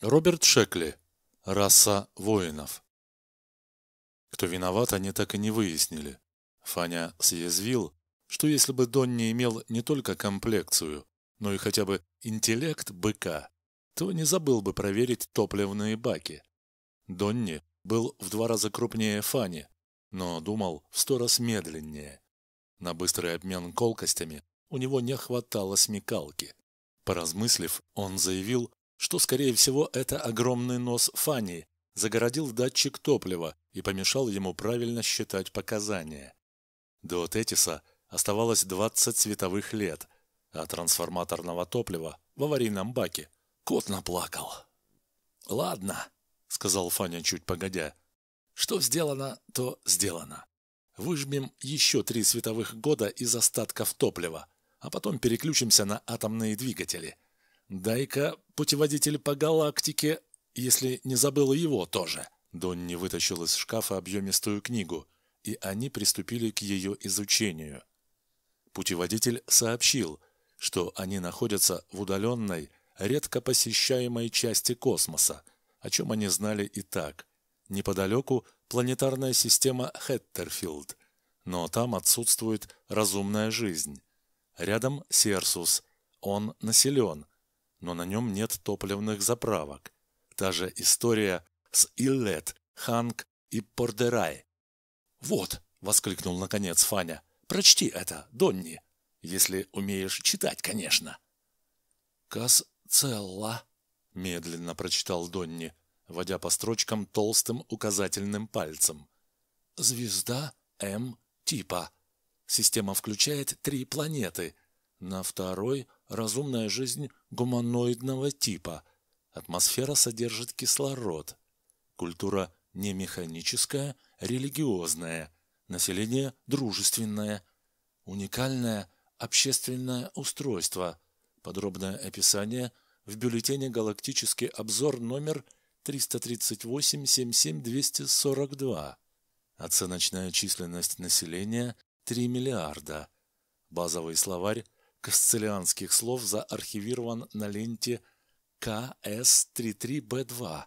Роберт Шекли. Раса воинов. Кто виноват, они так и не выяснили. Фаня съязвил, что если бы Донни имел не только комплекцию, но и хотя бы интеллект быка, то не забыл бы проверить топливные баки. Донни был в два раза крупнее Фани, но думал в сто раз медленнее. На быстрый обмен колкостями у него не хватало смекалки. Поразмыслив, он заявил, что, скорее всего, это огромный нос Фанни, загородил датчик топлива и помешал ему правильно считать показания. До Тетиса оставалось 20 световых лет, а трансформаторного топлива в аварийном баке кот наплакал. «Ладно», — сказал Фаня чуть погодя, — «что сделано, то сделано. Выжмем еще три световых года из остатков топлива, а потом переключимся на атомные двигатели». «Дай-ка путеводитель по галактике, если не забыл его тоже». Донни вытащил из шкафа объемистую книгу, и они приступили к ее изучению. Путеводитель сообщил, что они находятся в удаленной, редко посещаемой части космоса, о чем они знали и так. Неподалеку планетарная система Хеттерфилд, но там отсутствует разумная жизнь. Рядом Серсус, он населен – но на нем нет топливных заправок. Та же история с Иллет, Ханг и Пордерай. «Вот!» — воскликнул наконец Фаня. «Прочти это, Донни, если умеешь читать, конечно». «Кас целла», — медленно прочитал Донни, водя по строчкам толстым указательным пальцем. «Звезда М типа. Система включает три планеты. На второй разумная жизнь гуманоидного типа. Атмосфера содержит кислород. Культура не механическая, религиозная. Население дружественное. Уникальное общественное устройство. Подробное описание в бюллетене «Галактический обзор» номер 338-77-242. Оценочная численность населения – 3 миллиарда. Базовый словарь касцелианских слов заархивирован на ленте КС-33Б2.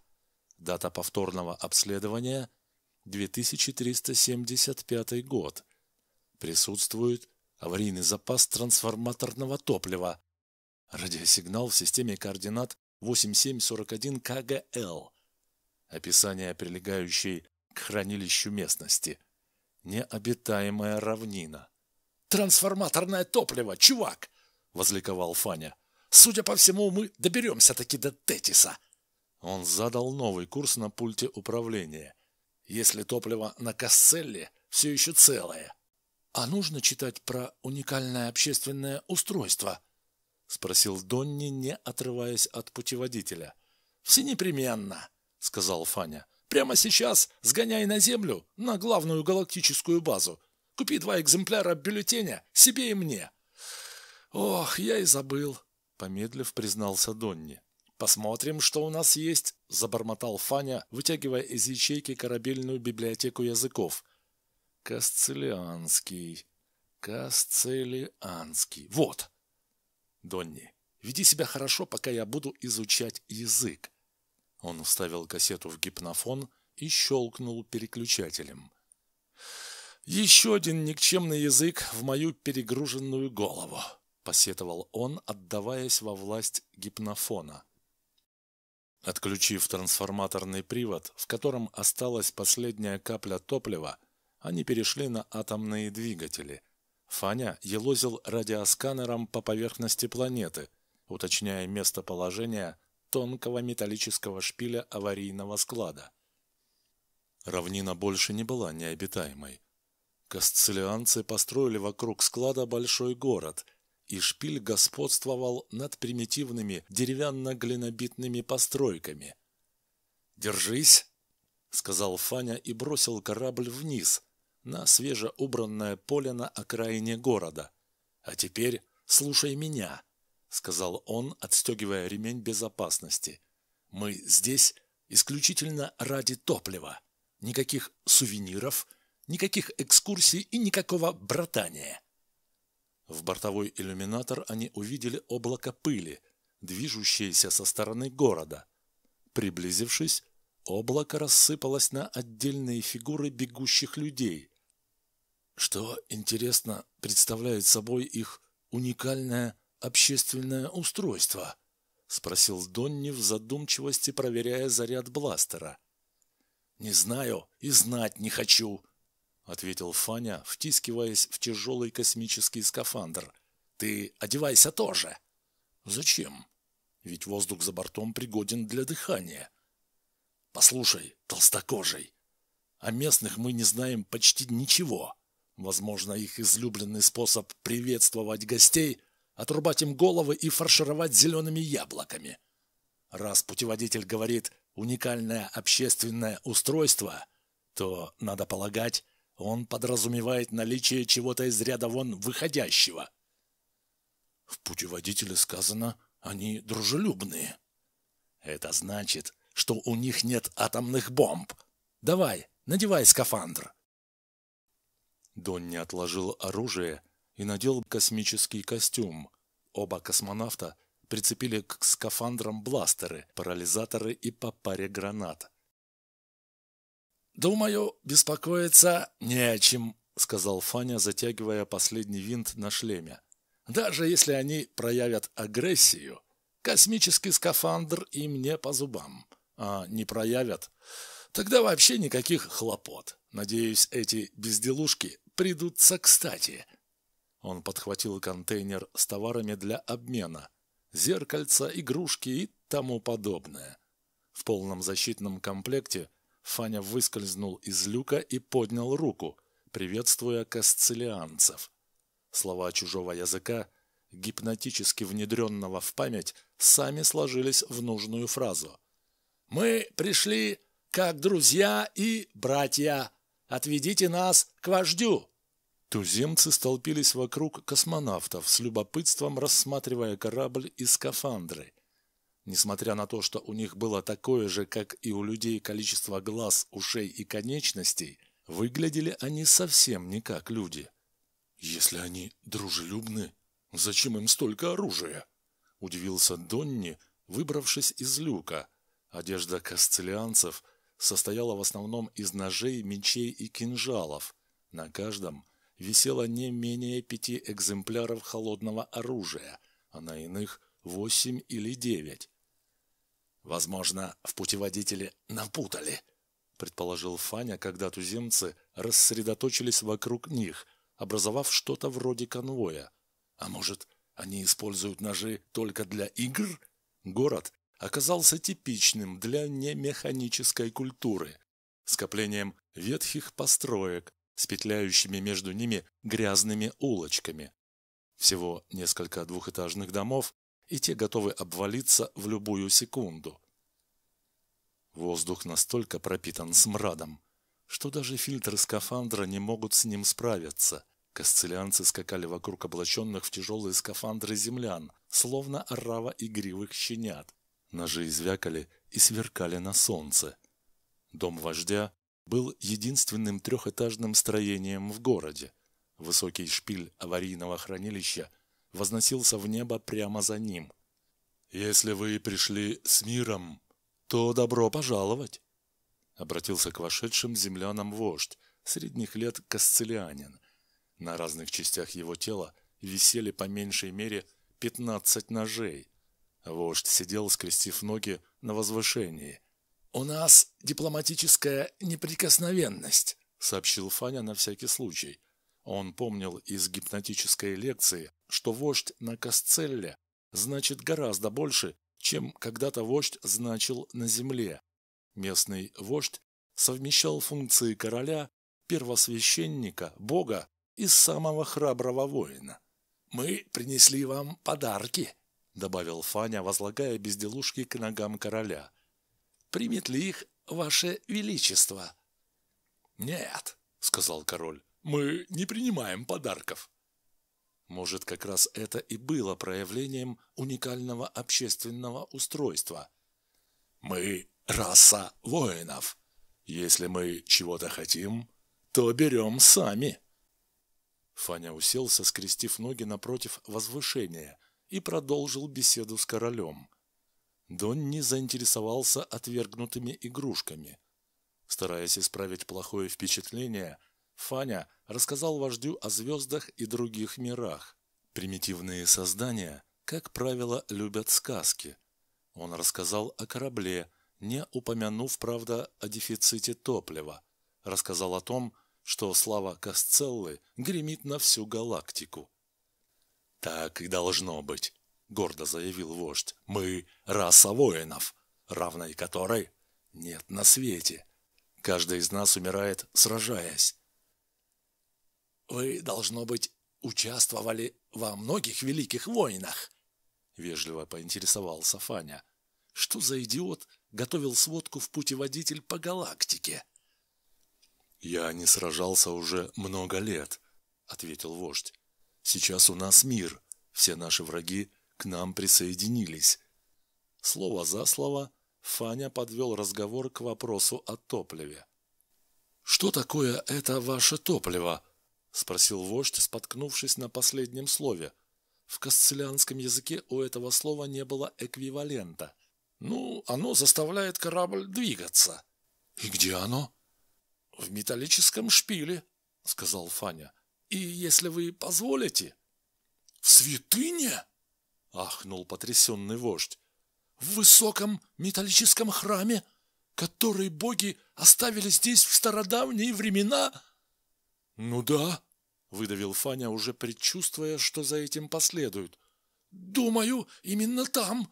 Дата повторного обследования – 2375 год. Присутствует аварийный запас трансформаторного топлива. Радиосигнал в системе координат 8741 КГЛ. Описание прилегающей к хранилищу местности. Необитаемая равнина. «Трансформаторное топливо, чувак!» – возликовал Фаня. «Судя по всему, мы доберемся-таки до Тетиса!» Он задал новый курс на пульте управления. «Если топливо на Касселле все еще целое». «А нужно читать про уникальное общественное устройство?» – спросил Донни, не отрываясь от путеводителя. «Все непременно», – сказал Фаня. «Прямо сейчас сгоняй на Землю, на главную галактическую базу. Купи два экземпляра бюллетеня себе и мне». «Ох, я и забыл», — помедлив признался Донни. «Посмотрим, что у нас есть», — забормотал Фаня, вытягивая из ячейки корабельную библиотеку языков. «Касцелианский, Касцелианский. Вот!» «Донни, веди себя хорошо, пока я буду изучать язык». Он вставил кассету в гипнофон и щелкнул переключателем. «Еще один никчемный язык в мою перегруженную голову», — посетовал он, отдаваясь во власть гипнофона. Отключив трансформаторный привод, в котором осталась последняя капля топлива, они перешли на атомные двигатели. Фаня елозил радиосканером по поверхности планеты, уточняя местоположение тонкого металлического шпиля аварийного склада. Равнина больше не была необитаемой. Кастцилианцы построили вокруг склада большой город, и шпиль господствовал над примитивными деревянно-глинобитными постройками. «Держись!» — сказал Фаня и бросил корабль вниз, на свежеубранное поле на окраине города. «А теперь слушай меня!» — сказал он, отстегивая ремень безопасности. «Мы здесь исключительно ради топлива. Никаких сувениров — никаких экскурсий и никакого братания. В бортовой иллюминатор они увидели облако пыли, движущееся со стороны города. Приблизившись, облако рассыпалось на отдельные фигуры бегущих людей. Что, интересно, представляет собой их уникальное общественное устройство? Спросил Донни в задумчивости, проверяя заряд бластера. «Не знаю и знать не хочу», ответил Фаня, втискиваясь в тяжелый космический скафандр. «Ты одевайся тоже!» «Зачем? Ведь воздух за бортом пригоден для дыхания». «Послушай, толстокожий, о местных мы не знаем почти ничего. Возможно, их излюбленный способ приветствовать гостей – отрубать им головы и фаршировать зелеными яблоками. Раз путеводитель говорит «уникальное общественное устройство», то, надо полагать, он подразумевает наличие чего-то из ряда вон выходящего. В путеводителе сказано, они дружелюбные. Это значит, что у них нет атомных бомб. Давай, надевай скафандр. Донни отложил оружие и надел космический костюм. Оба космонавта прицепили к скафандрам бластеры, парализаторы и по паре гранат. «Думаю, беспокоиться не о чем», — сказал Фаня, затягивая последний винт на шлеме. «Даже если они проявят агрессию, космический скафандр им не по зубам. А не проявят, тогда вообще никаких хлопот. Надеюсь, эти безделушки придутся кстати». Он подхватил контейнер с товарами для обмена, зеркальца, игрушки и тому подобное. В полном защитном комплекте – Фаня выскользнул из люка и поднял руку, приветствуя касцелианцев. Слова чужого языка, гипнотически внедренного в память, сами сложились в нужную фразу. «Мы пришли как друзья и братья. Отведите нас к вождю!» Туземцы столпились вокруг космонавтов с любопытством, рассматривая корабль и скафандры – Несмотря на то, что у них было такое же, как и у людей, количество глаз, ушей и конечностей, выглядели они совсем не как люди. «Если они дружелюбны, зачем им столько оружия?» – удивился Донни, выбравшись из люка. Одежда касцелианцев состояла в основном из ножей, мечей и кинжалов. На каждом висело не менее пяти экземпляров холодного оружия, а на иных – восемь или девять. Возможно, в путеводителе напутали, предположил Фаня, когда туземцы рассредоточились вокруг них, образовав что-то вроде конвоя. А может, они используют ножи только для игр? Город оказался типичным для немеханической культуры, скоплением ветхих построек с петляющими между ними грязными улочками. Всего несколько двухэтажных домов и те готовы обвалиться в любую секунду. Воздух настолько пропитан смрадом, что даже фильтры скафандра не могут с ним справиться. Касцелианцы скакали вокруг облаченных в тяжелые скафандры землян, словно орава игривых щенят. Ножи извякали и сверкали на солнце. Дом вождя был единственным трехэтажным строением в городе. Высокий шпиль аварийного хранилища возносился в небо прямо за ним. «Если вы пришли с миром, то добро пожаловать!» Обратился к вошедшим землянам вождь, средних лет касцелианин. На разных частях его тела висели по меньшей мере 15 ножей. Вождь сидел, скрестив ноги на возвышении. «У нас дипломатическая неприкосновенность», — сообщил Фаня на всякий случай — он помнил из гипнотической лекции, что вождь на Касцелле значит гораздо больше, чем когда-то вождь значил на земле. Местный вождь совмещал функции короля, первосвященника, бога и самого храброго воина. «Мы принесли вам подарки», — добавил Фаня, возлагая безделушки к ногам короля. «Примет ли их ваше величество?» «Нет», — сказал король. Мы не принимаем подарков». Может, как раз это и было проявлением уникального общественного устройства. «Мы – раса воинов. Если мы чего-то хотим, то берем сами». Фаня уселся, скрестив ноги напротив возвышения, и продолжил беседу с королем. Донни заинтересовался отвергнутыми игрушками. Стараясь исправить плохое впечатление, Фаня рассказал вождю о звездах и других мирах. Примитивные создания, как правило, любят сказки. Он рассказал о корабле, не упомянув, правда, о дефиците топлива. Рассказал о том, что слава Касцеллы гремит на всю галактику. «Так и должно быть», — гордо заявил вождь. «Мы — раса воинов, равной которой нет на свете. Каждый из нас умирает, сражаясь. Вы, должно быть, участвовали во многих великих войнах?» Вежливо поинтересовался Фаня. «Что за идиот готовил сводку в путеводитель по галактике?» «Я не сражался уже много лет», — ответил вождь. «Сейчас у нас мир. Все наши враги к нам присоединились». Слово за слово Фаня подвел разговор к вопросу о топливе. «Что такое это ваше топливо?» спросил вождь, споткнувшись на последнем слове. В касцелянском языке у этого слова не было эквивалента. Ну, оно заставляет корабль двигаться. И где оно? В металлическом шпиле, сказал Фаня. И если вы позволите... В святыне? Ахнул потрясенный вождь. В высоком металлическом храме, который боги оставили здесь в стародавние времена? Ну да, выдавил Фаня, уже предчувствуя, что за этим последует. Думаю, именно там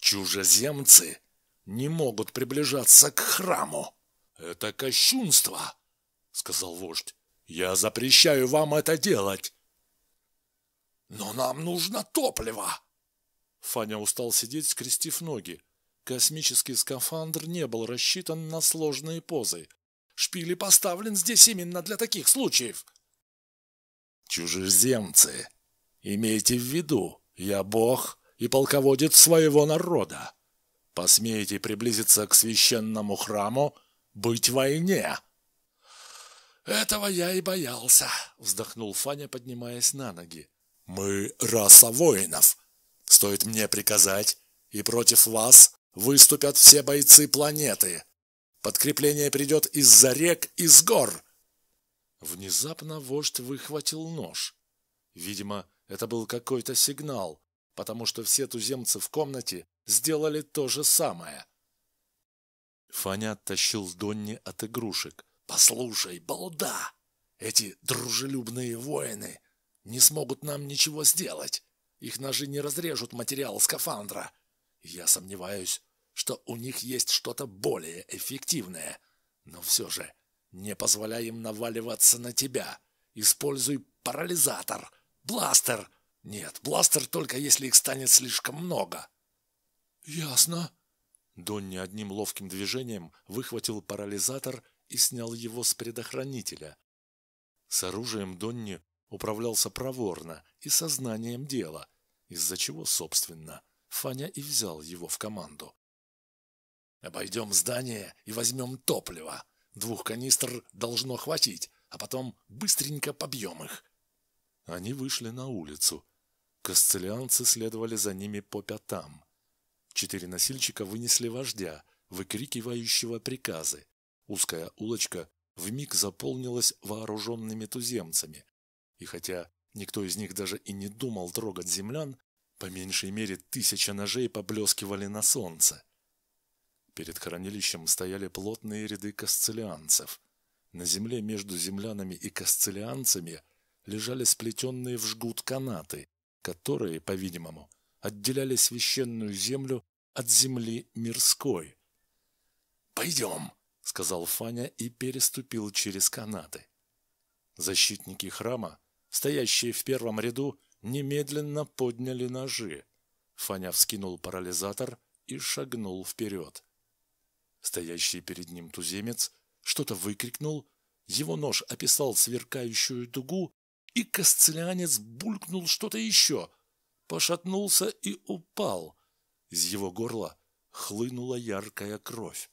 чужеземцы не могут приближаться к храму. Это кощунство, сказал вождь. Я запрещаю вам это делать. Но нам нужно топливо. Фаня устал сидеть, скрестив ноги. Космический скафандр не был рассчитан на сложные позы. Шпиль поставлен здесь именно для таких случаев чужеземцы. Имейте в виду, я бог и полководец своего народа. Посмеете приблизиться к священному храму, быть в войне. Этого я и боялся, вздохнул Фаня, поднимаясь на ноги. Мы раса воинов. Стоит мне приказать, и против вас выступят все бойцы планеты. Подкрепление придет из-за рек, и с гор, Внезапно вождь выхватил нож. Видимо, это был какой-то сигнал, потому что все туземцы в комнате сделали то же самое. Фаня оттащил Донни от игрушек. «Послушай, балда! Эти дружелюбные воины не смогут нам ничего сделать. Их ножи не разрежут материал скафандра. Я сомневаюсь, что у них есть что-то более эффективное. Но все же не позволяй им наваливаться на тебя. Используй парализатор, бластер. Нет, бластер только если их станет слишком много. Ясно. Донни одним ловким движением выхватил парализатор и снял его с предохранителя. С оружием Донни управлялся проворно и сознанием дела, из-за чего, собственно, Фаня и взял его в команду. «Обойдем здание и возьмем топливо», Двух канистр должно хватить, а потом быстренько побьем их. Они вышли на улицу. Касцелианцы следовали за ними по пятам. Четыре носильщика вынесли вождя, выкрикивающего приказы. Узкая улочка вмиг заполнилась вооруженными туземцами. И хотя никто из них даже и не думал трогать землян, по меньшей мере тысяча ножей поблескивали на солнце. Перед хранилищем стояли плотные ряды касцелианцев. На земле между землянами и касцелианцами лежали сплетенные в жгут канаты, которые, по-видимому, отделяли священную землю от земли мирской. «Пойдем», — сказал Фаня и переступил через канаты. Защитники храма, стоящие в первом ряду, немедленно подняли ножи. Фаня вскинул парализатор и шагнул вперед. Стоящий перед ним туземец что-то выкрикнул, его нож описал сверкающую дугу, и костлянец булькнул что-то еще, пошатнулся и упал. Из его горла хлынула яркая кровь.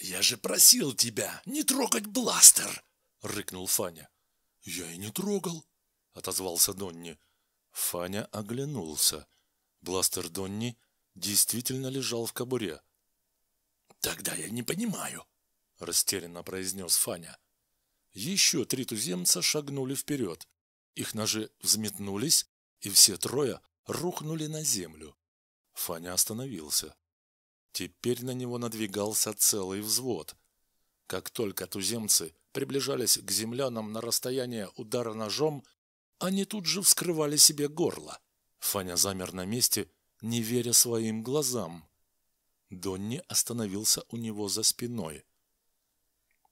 «Я же просил тебя не трогать бластер!» — рыкнул Фаня. «Я и не трогал!» — отозвался Донни. Фаня оглянулся. Бластер Донни действительно лежал в кобуре. «Тогда я не понимаю», — растерянно произнес Фаня. Еще три туземца шагнули вперед. Их ножи взметнулись, и все трое рухнули на землю. Фаня остановился. Теперь на него надвигался целый взвод. Как только туземцы приближались к землянам на расстояние удара ножом, они тут же вскрывали себе горло. Фаня замер на месте, не веря своим глазам. Донни остановился у него за спиной.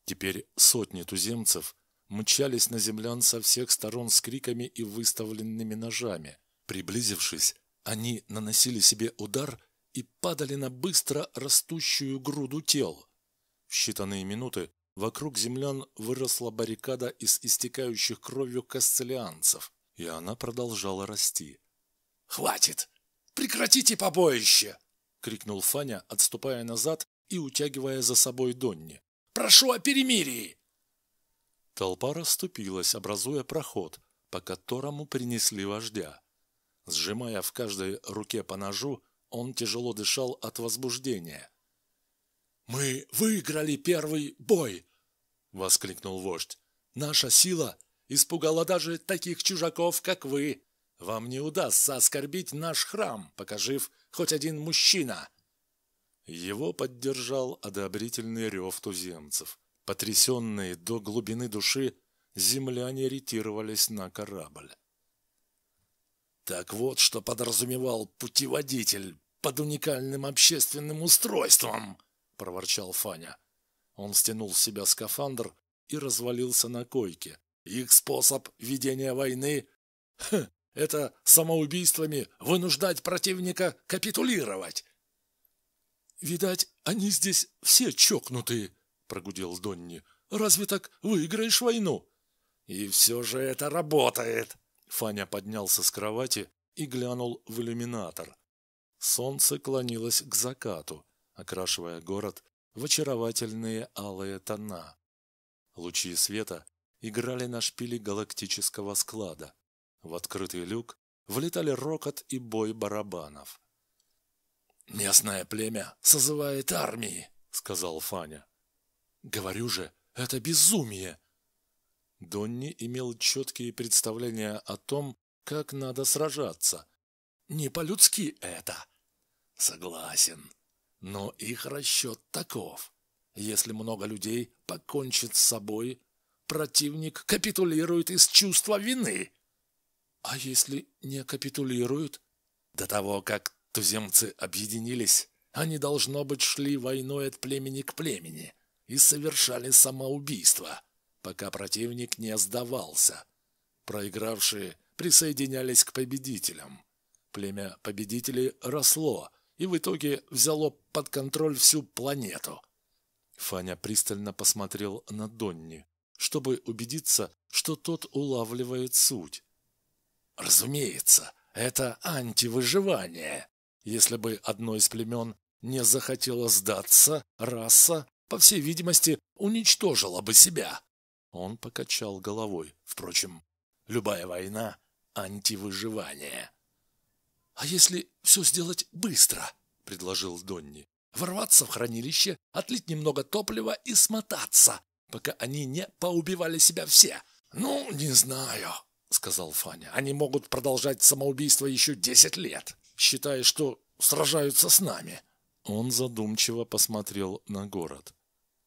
Теперь сотни туземцев мчались на землян со всех сторон с криками и выставленными ножами. Приблизившись, они наносили себе удар и падали на быстро растущую груду тел. В считанные минуты вокруг землян выросла баррикада из истекающих кровью касцелианцев, и она продолжала расти. «Хватит! Прекратите побоище!» крикнул Фаня, отступая назад и утягивая за собой Донни. «Прошу о перемирии!» Толпа расступилась, образуя проход, по которому принесли вождя. Сжимая в каждой руке по ножу, он тяжело дышал от возбуждения. «Мы выиграли первый бой!» — воскликнул вождь. «Наша сила испугала даже таких чужаков, как вы!» Вам не удастся оскорбить наш храм, покажив хоть один мужчина!» Его поддержал одобрительный рев туземцев. Потрясенные до глубины души, земляне ретировались на корабль. «Так вот, что подразумевал путеводитель под уникальным общественным устройством!» — проворчал Фаня. Он стянул с себя скафандр и развалился на койке. «Их способ ведения войны...» Хм, это самоубийствами вынуждать противника капитулировать. Видать, они здесь все чокнутые, прогудел Донни. Разве так выиграешь войну? И все же это работает. Фаня поднялся с кровати и глянул в иллюминатор. Солнце клонилось к закату, окрашивая город в очаровательные алые тона. Лучи света играли на шпиле галактического склада. В открытый люк влетали рокот и бой барабанов. «Местное племя созывает армии», — сказал Фаня. «Говорю же, это безумие!» Донни имел четкие представления о том, как надо сражаться. «Не по-людски это!» «Согласен. Но их расчет таков. Если много людей покончит с собой, противник капитулирует из чувства вины. А если не капитулируют? До того, как туземцы объединились, они, должно быть, шли войной от племени к племени и совершали самоубийство, пока противник не сдавался. Проигравшие присоединялись к победителям. Племя победителей росло и в итоге взяло под контроль всю планету. Фаня пристально посмотрел на Донни, чтобы убедиться, что тот улавливает суть. Разумеется, это антивыживание. Если бы одно из племен не захотело сдаться, раса, по всей видимости, уничтожила бы себя. Он покачал головой. Впрочем, любая война – антивыживание. «А если все сделать быстро?» – предложил Донни. «Ворваться в хранилище, отлить немного топлива и смотаться, пока они не поубивали себя все. Ну, не знаю», сказал Фаня. Они могут продолжать самоубийство еще десять лет, считая, что сражаются с нами. Он задумчиво посмотрел на город.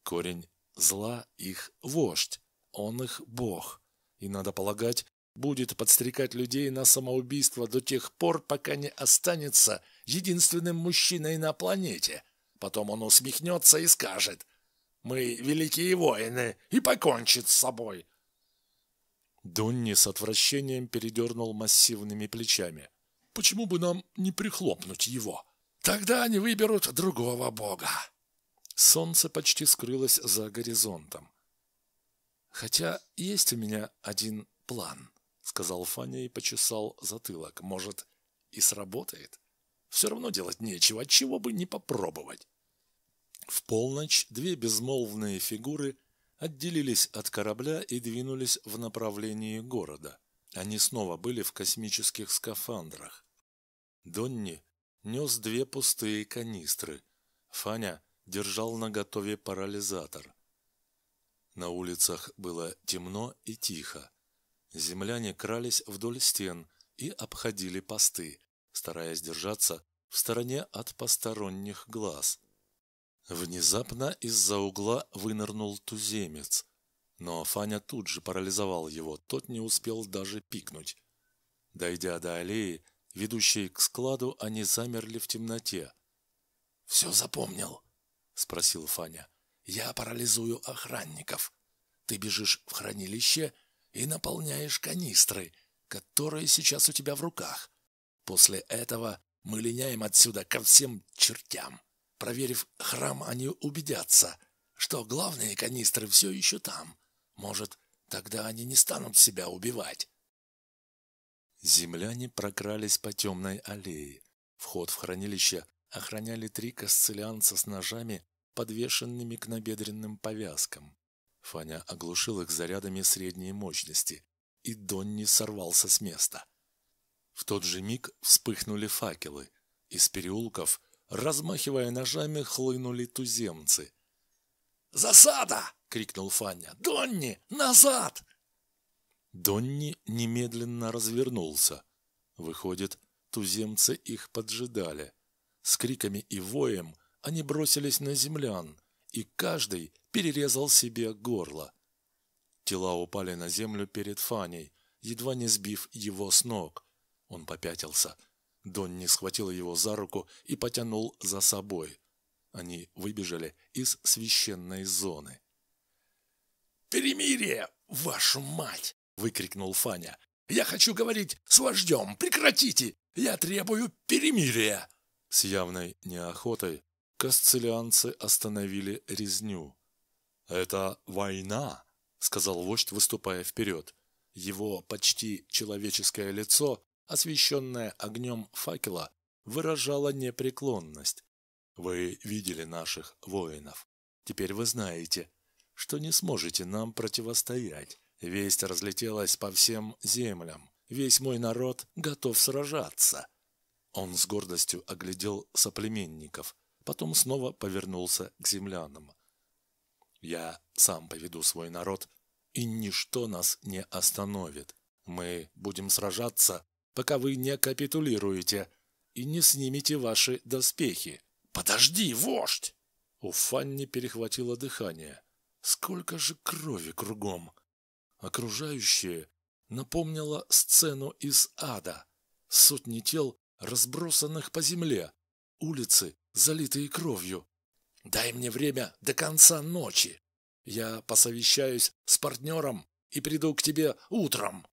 Корень зла их вождь, он их бог. И, надо полагать, будет подстрекать людей на самоубийство до тех пор, пока не останется единственным мужчиной на планете. Потом он усмехнется и скажет, «Мы великие воины, и покончит с собой. Дунни с отвращением передернул массивными плечами. «Почему бы нам не прихлопнуть его? Тогда они выберут другого бога!» Солнце почти скрылось за горизонтом. «Хотя есть у меня один план», — сказал Фаня и почесал затылок. «Может, и сработает? Все равно делать нечего, чего бы не попробовать». В полночь две безмолвные фигуры — отделились от корабля и двинулись в направлении города. Они снова были в космических скафандрах. Донни нес две пустые канистры. Фаня держал наготове парализатор. На улицах было темно и тихо. Земляне крались вдоль стен и обходили посты, стараясь держаться в стороне от посторонних глаз – Внезапно из-за угла вынырнул туземец. Но Фаня тут же парализовал его, тот не успел даже пикнуть. Дойдя до аллеи, ведущей к складу, они замерли в темноте. «Все запомнил?» — спросил Фаня. «Я парализую охранников. Ты бежишь в хранилище и наполняешь канистры, которые сейчас у тебя в руках. После этого мы линяем отсюда ко всем чертям». Проверив храм, они убедятся, что главные канистры все еще там. Может, тогда они не станут себя убивать. Земляне прокрались по темной аллее. Вход в хранилище охраняли три касцелянца с ножами, подвешенными к набедренным повязкам. Фаня оглушил их зарядами средней мощности, и Донни сорвался с места. В тот же миг вспыхнули факелы. Из переулков Размахивая ножами, хлынули туземцы. «Засада!» — крикнул Фаня. «Донни, назад!» Донни немедленно развернулся. Выходит, туземцы их поджидали. С криками и воем они бросились на землян, и каждый перерезал себе горло. Тела упали на землю перед Фаней, едва не сбив его с ног. Он попятился, Донни схватил его за руку и потянул за собой. Они выбежали из священной зоны. «Перемирие, вашу мать!» — выкрикнул Фаня. «Я хочу говорить с вождем! Прекратите! Я требую перемирия!» С явной неохотой касцелианцы остановили резню. «Это война!» — сказал вождь, выступая вперед. Его почти человеческое лицо освещенная огнем факела, выражала непреклонность. Вы видели наших воинов. Теперь вы знаете, что не сможете нам противостоять. Весть разлетелась по всем землям. Весь мой народ готов сражаться. Он с гордостью оглядел соплеменников, потом снова повернулся к землянам. «Я сам поведу свой народ, и ничто нас не остановит. Мы будем сражаться пока вы не капитулируете и не снимете ваши доспехи. «Подожди, вождь!» У Фанни перехватило дыхание. Сколько же крови кругом! Окружающее напомнило сцену из ада. Сотни тел, разбросанных по земле, улицы, залитые кровью. «Дай мне время до конца ночи. Я посовещаюсь с партнером и приду к тебе утром».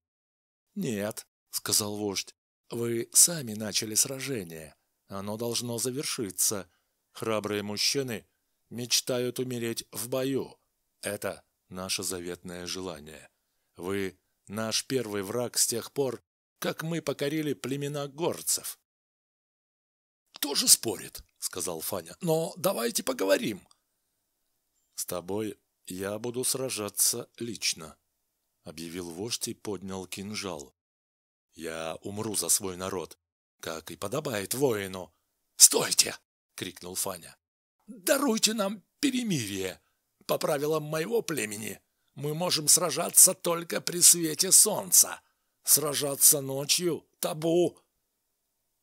«Нет, сказал вождь. «Вы сами начали сражение. Оно должно завершиться. Храбрые мужчины мечтают умереть в бою. Это наше заветное желание. Вы – наш первый враг с тех пор, как мы покорили племена горцев». кто же спорит», – сказал Фаня. «Но давайте поговорим». «С тобой я буду сражаться лично», – объявил вождь и поднял кинжал. Я умру за свой народ, как и подобает воину. «Стойте!» — крикнул Фаня. «Даруйте нам перемирие! По правилам моего племени мы можем сражаться только при свете солнца. Сражаться ночью — табу!»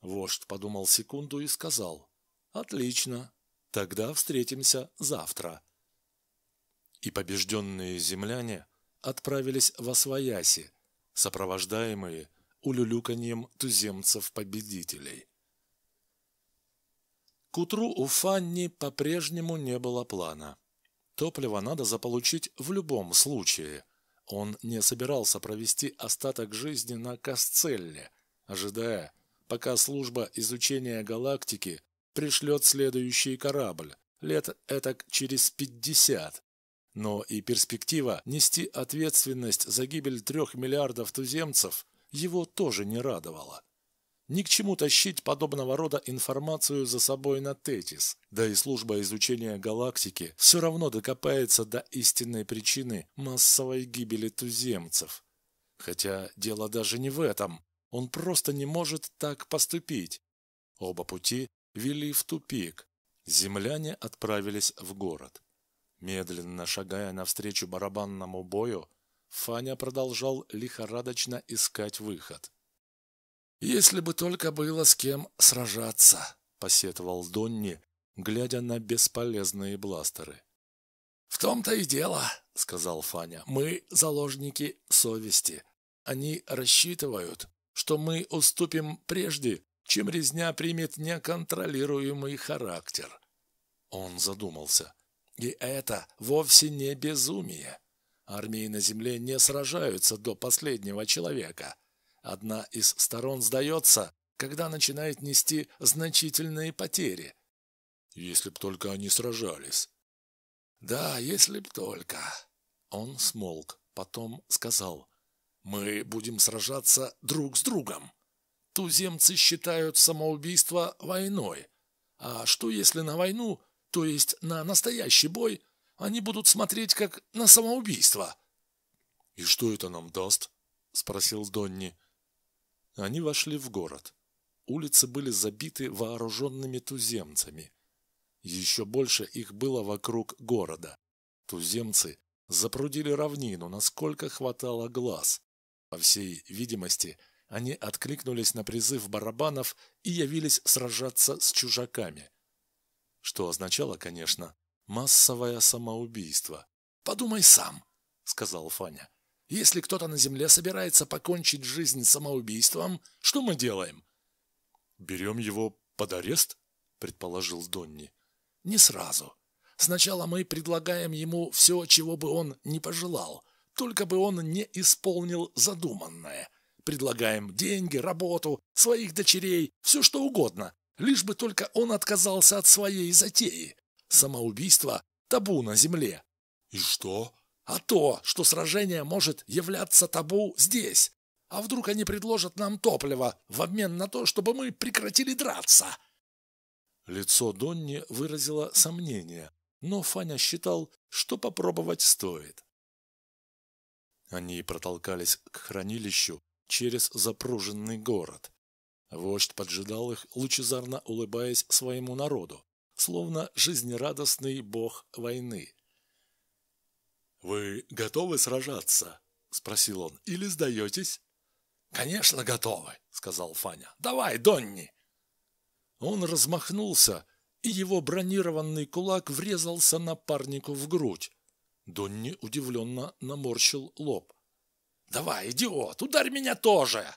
Вождь подумал секунду и сказал. «Отлично, тогда встретимся завтра». И побежденные земляне отправились во Свояси, сопровождаемые – улюлюканьем туземцев-победителей. К утру у Фанни по-прежнему не было плана. Топливо надо заполучить в любом случае. Он не собирался провести остаток жизни на Касцелле, ожидая, пока служба изучения галактики пришлет следующий корабль, лет этак через пятьдесят. Но и перспектива нести ответственность за гибель трех миллиардов туземцев его тоже не радовало. Ни к чему тащить подобного рода информацию за собой на Тетис, да и служба изучения галактики все равно докопается до истинной причины массовой гибели туземцев. Хотя дело даже не в этом, он просто не может так поступить. Оба пути вели в тупик. Земляне отправились в город. Медленно шагая навстречу барабанному бою, Фаня продолжал лихорадочно искать выход. «Если бы только было с кем сражаться», — посетовал Донни, глядя на бесполезные бластеры. «В том-то и дело», — сказал Фаня, — «мы заложники совести. Они рассчитывают, что мы уступим прежде, чем резня примет неконтролируемый характер». Он задумался. «И это вовсе не безумие. Армии на земле не сражаются до последнего человека. Одна из сторон сдается, когда начинает нести значительные потери. Если б только они сражались. Да, если б только. Он смолк, потом сказал. Мы будем сражаться друг с другом. Туземцы считают самоубийство войной. А что если на войну, то есть на настоящий бой, они будут смотреть как на самоубийство. И что это нам даст? спросил Донни. Они вошли в город. Улицы были забиты вооруженными туземцами. Еще больше их было вокруг города. Туземцы запрудили равнину, насколько хватало глаз. По всей видимости, они откликнулись на призыв барабанов и явились сражаться с чужаками. Что означало, конечно, массовое самоубийство. «Подумай сам», — сказал Фаня. «Если кто-то на земле собирается покончить жизнь самоубийством, что мы делаем?» «Берем его под арест?» — предположил Донни. «Не сразу. Сначала мы предлагаем ему все, чего бы он не пожелал, только бы он не исполнил задуманное. Предлагаем деньги, работу, своих дочерей, все что угодно, лишь бы только он отказался от своей затеи. Самоубийство – табу на земле. И что? А то, что сражение может являться табу здесь. А вдруг они предложат нам топливо в обмен на то, чтобы мы прекратили драться? Лицо Донни выразило сомнение, но Фаня считал, что попробовать стоит. Они протолкались к хранилищу через запруженный город. Вождь поджидал их, лучезарно улыбаясь своему народу словно жизнерадостный бог войны. «Вы готовы сражаться?» — спросил он. «Или сдаетесь?» «Конечно, готовы», — сказал Фаня. «Давай, Донни!» Он размахнулся, и его бронированный кулак врезался напарнику в грудь. Донни удивленно наморщил лоб. «Давай, идиот, ударь меня тоже!»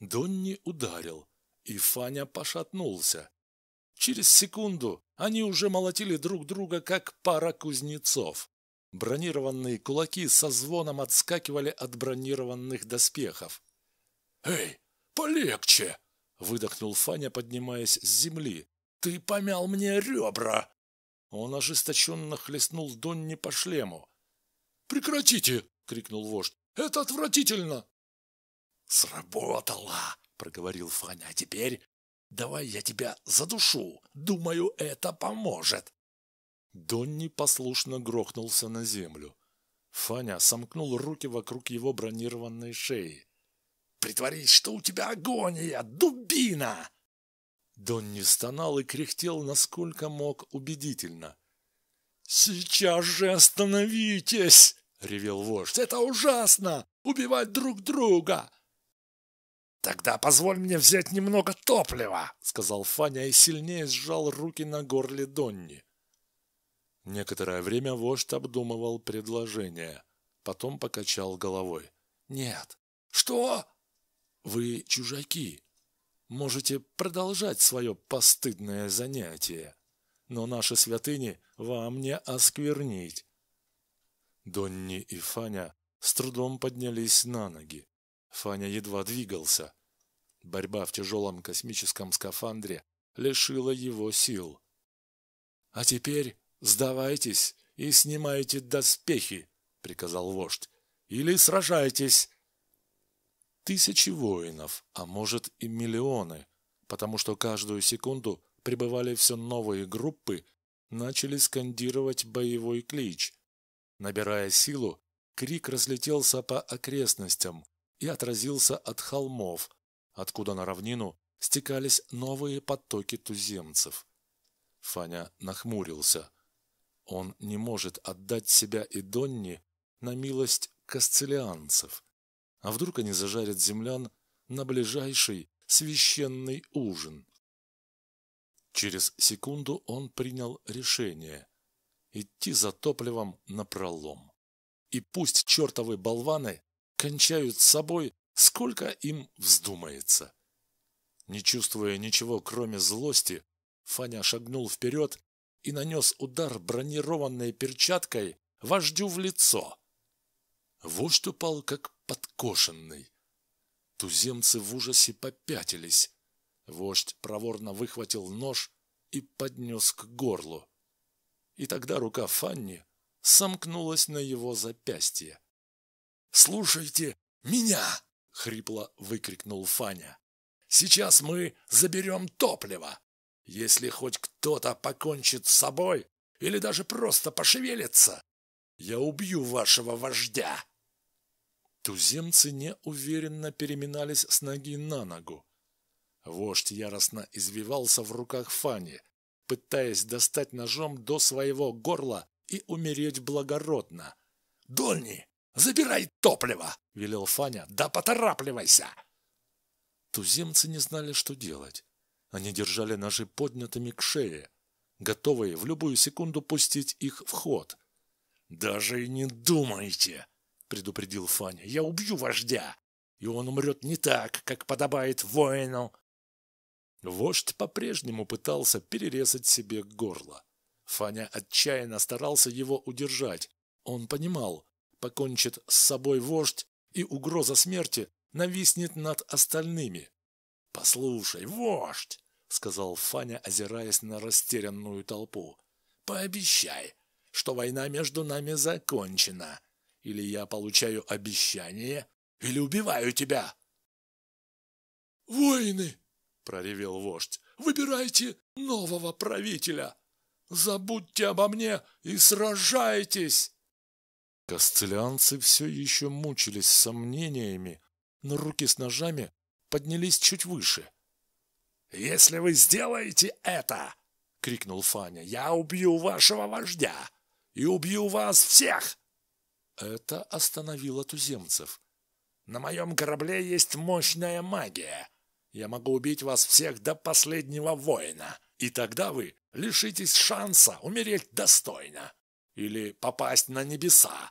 Донни ударил, и Фаня пошатнулся. Через секунду они уже молотили друг друга, как пара кузнецов. Бронированные кулаки со звоном отскакивали от бронированных доспехов. «Эй, полегче!» — выдохнул Фаня, поднимаясь с земли. «Ты помял мне ребра!» Он ожесточенно хлестнул Донни по шлему. «Прекратите!» — крикнул вождь. «Это отвратительно!» «Сработало!» — проговорил Фаня. «А теперь Давай я тебя задушу. Думаю, это поможет. Донни послушно грохнулся на землю. Фаня сомкнул руки вокруг его бронированной шеи. «Притворись, что у тебя агония! Дубина!» Донни стонал и кряхтел, насколько мог, убедительно. «Сейчас же остановитесь!» — ревел вождь. «Это ужасно! Убивать друг друга! «Тогда позволь мне взять немного топлива», — сказал Фаня и сильнее сжал руки на горле Донни. Некоторое время вождь обдумывал предложение, потом покачал головой. «Нет». «Что?» «Вы чужаки. Можете продолжать свое постыдное занятие, но наши святыни вам не осквернить». Донни и Фаня с трудом поднялись на ноги. Фаня едва двигался. Борьба в тяжелом космическом скафандре лишила его сил. «А теперь сдавайтесь и снимайте доспехи», — приказал вождь, — «или сражайтесь». Тысячи воинов, а может и миллионы, потому что каждую секунду прибывали все новые группы, начали скандировать боевой клич. Набирая силу, крик разлетелся по окрестностям, и отразился от холмов, откуда на равнину стекались новые потоки туземцев. Фаня нахмурился. Он не может отдать себя и Донни на милость касцелианцев. А вдруг они зажарят землян на ближайший священный ужин? Через секунду он принял решение идти за топливом напролом. И пусть чертовы болваны кончают с собой, сколько им вздумается. Не чувствуя ничего, кроме злости, Фаня шагнул вперед и нанес удар бронированной перчаткой вождю в лицо. Вождь упал, как подкошенный. Туземцы в ужасе попятились. Вождь проворно выхватил нож и поднес к горлу. И тогда рука Фанни сомкнулась на его запястье слушайте меня!» — хрипло выкрикнул Фаня. «Сейчас мы заберем топливо. Если хоть кто-то покончит с собой или даже просто пошевелится, я убью вашего вождя!» Туземцы неуверенно переминались с ноги на ногу. Вождь яростно извивался в руках Фани, пытаясь достать ножом до своего горла и умереть благородно. «Дольни! Забирай топливо!» — велел Фаня. «Да поторапливайся!» Туземцы не знали, что делать. Они держали ножи поднятыми к шее, готовые в любую секунду пустить их в ход. «Даже и не думайте!» — предупредил Фаня. «Я убью вождя, и он умрет не так, как подобает воину!» Вождь по-прежнему пытался перерезать себе горло. Фаня отчаянно старался его удержать. Он понимал, покончит с собой вождь, и угроза смерти нависнет над остальными. «Послушай, вождь!» — сказал Фаня, озираясь на растерянную толпу. «Пообещай, что война между нами закончена. Или я получаю обещание, или убиваю тебя!» «Воины!» — проревел вождь. «Выбирайте нового правителя! Забудьте обо мне и сражайтесь!» Касцелианцы все еще мучились сомнениями, но руки с ножами поднялись чуть выше. «Если вы сделаете это!» — крикнул Фаня. «Я убью вашего вождя! И убью вас всех!» Это остановило туземцев. «На моем корабле есть мощная магия. Я могу убить вас всех до последнего воина, и тогда вы лишитесь шанса умереть достойно!» или попасть на небеса.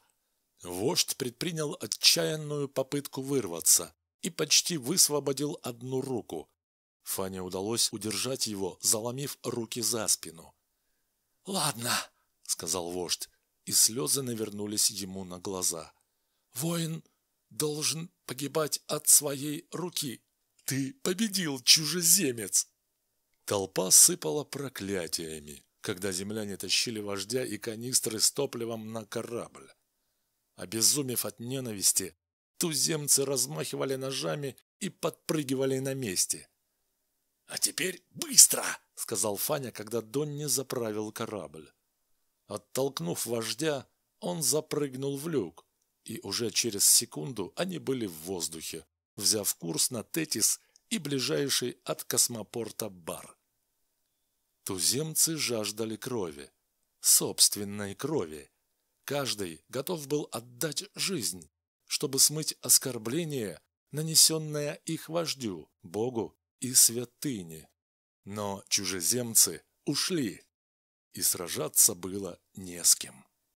Вождь предпринял отчаянную попытку вырваться и почти высвободил одну руку. Фане удалось удержать его, заломив руки за спину. «Ладно», — сказал вождь, и слезы навернулись ему на глаза. «Воин должен погибать от своей руки. Ты победил, чужеземец!» Толпа сыпала проклятиями когда земляне тащили вождя и канистры с топливом на корабль. Обезумев от ненависти, туземцы размахивали ножами и подпрыгивали на месте. «А теперь быстро!» — сказал Фаня, когда Донни заправил корабль. Оттолкнув вождя, он запрыгнул в люк, и уже через секунду они были в воздухе, взяв курс на Тетис и ближайший от космопорта бар. Туземцы жаждали крови, собственной крови. Каждый готов был отдать жизнь, чтобы смыть оскорбление, нанесенное их вождю, Богу и святыне. Но чужеземцы ушли, и сражаться было не с кем.